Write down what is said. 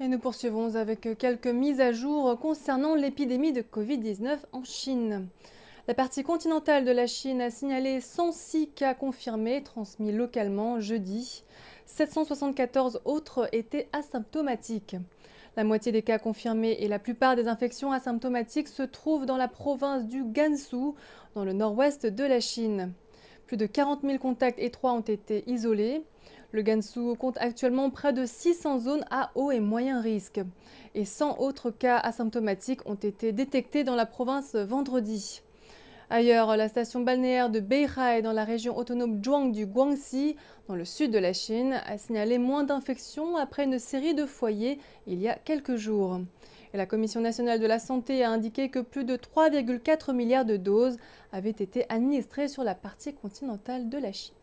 Et nous poursuivons avec quelques mises à jour concernant l'épidémie de Covid-19 en Chine. La partie continentale de la Chine a signalé 106 cas confirmés transmis localement jeudi. 774 autres étaient asymptomatiques. La moitié des cas confirmés et la plupart des infections asymptomatiques se trouvent dans la province du Gansu, dans le nord-ouest de la Chine. Plus de 40 000 contacts étroits ont été isolés. Le Gansu compte actuellement près de 600 zones à haut et moyen risque. Et 100 autres cas asymptomatiques ont été détectés dans la province vendredi. Ailleurs, la station balnéaire de Beihai dans la région autonome Zhuang du Guangxi, dans le sud de la Chine, a signalé moins d'infections après une série de foyers il y a quelques jours. Et la Commission nationale de la santé a indiqué que plus de 3,4 milliards de doses avaient été administrées sur la partie continentale de la Chine.